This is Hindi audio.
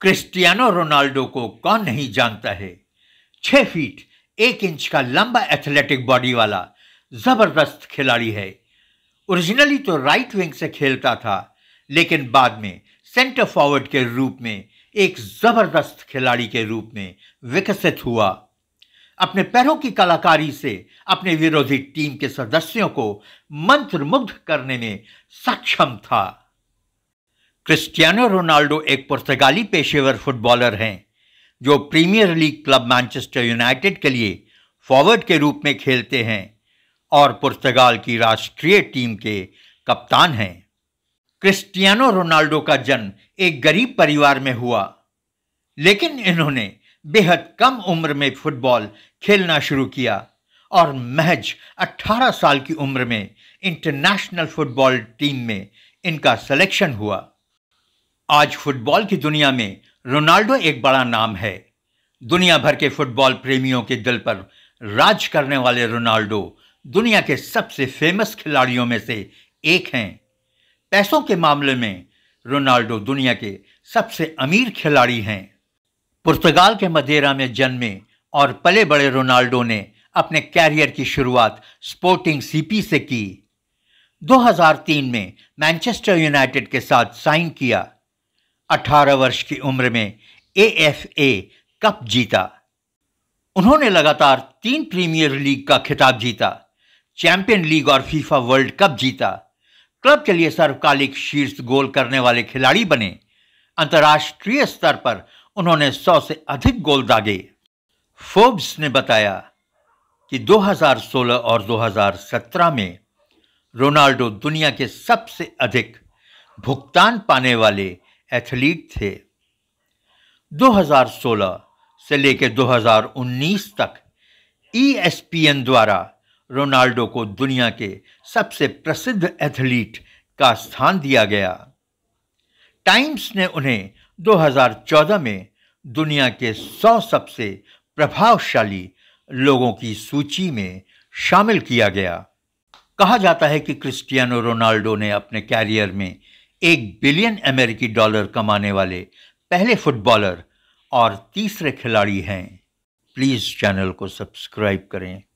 क्रिस्टियानो रोनाल्डो को कौन नहीं जानता है छह फीट एक इंच का लंबा एथलेटिक बॉडी वाला ज़बरदस्त खिलाड़ी है ओरिजिनली तो राइट विंग से खेलता था लेकिन बाद में सेंटर फॉरवर्ड के रूप में एक ज़बरदस्त खिलाड़ी के रूप में विकसित हुआ अपने पैरों की कलाकारी से अपने विरोधी टीम के सदस्यों को मंत्रमुग्ध करने में सक्षम था क्रिस्टियानो रोनाल्डो एक पुर्तगाली पेशेवर फुटबॉलर हैं जो premier league club Manchester United के लिए फॉरवर्ड के रूप में खेलते हैं और पुर्तगाल की राष्ट्रीय टीम के कप्तान हैं क्रिस्टियानो रोनाल्डो का जन्म एक गरीब परिवार में हुआ लेकिन इन्होंने बेहद कम उम्र में फुटबॉल खेलना शुरू किया और महज 18 साल की उम्र में इंटरनेशनल फुटबॉल टीम में इनका सिलेक्शन हुआ आज फुटबॉल की दुनिया में रोनाल्डो एक बड़ा नाम है दुनिया भर के फुटबॉल प्रेमियों के दिल पर राज करने वाले रोनाल्डो दुनिया के सबसे फेमस खिलाड़ियों में से एक हैं पैसों के मामले में रोनाल्डो दुनिया के सबसे अमीर खिलाड़ी हैं पुर्तगाल के मदेरा में जन्मे और पले बड़े रोनाल्डो ने अपने कैरियर की शुरुआत स्पोर्टिंग सीपी से की 2003 में मैनचेस्टर यूनाइटेड के साथ साइन किया 18 वर्ष की उम्र में एएफए कप जीता उन्होंने लगातार तीन प्रीमियर लीग का खिताब जीता चैंपियन लीग और फीफा वर्ल्ड कप जीता क्लब के लिए सर्वकालिक शीर्ष गोल करने वाले खिलाड़ी बने अंतर्राष्ट्रीय स्तर पर उन्होंने 100 से अधिक गोल दागे फोर्ब्स ने बताया कि 2016 और 2017 में रोनाल्डो दुनिया के सबसे अधिक भुगतान पाने वाले एथलीट थे 2016 से लेकर 2019 तक ईएसपीएन e द्वारा रोनाल्डो को दुनिया के सबसे प्रसिद्ध एथलीट का स्थान दिया गया टाइम्स ने उन्हें 2014 में दुनिया के 100 सबसे प्रभावशाली लोगों की सूची में शामिल किया गया कहा जाता है कि क्रिस्टियानो रोनाल्डो ने अपने कैरियर में एक बिलियन अमेरिकी डॉलर कमाने वाले पहले फुटबॉलर और तीसरे खिलाड़ी हैं प्लीज़ चैनल को सब्सक्राइब करें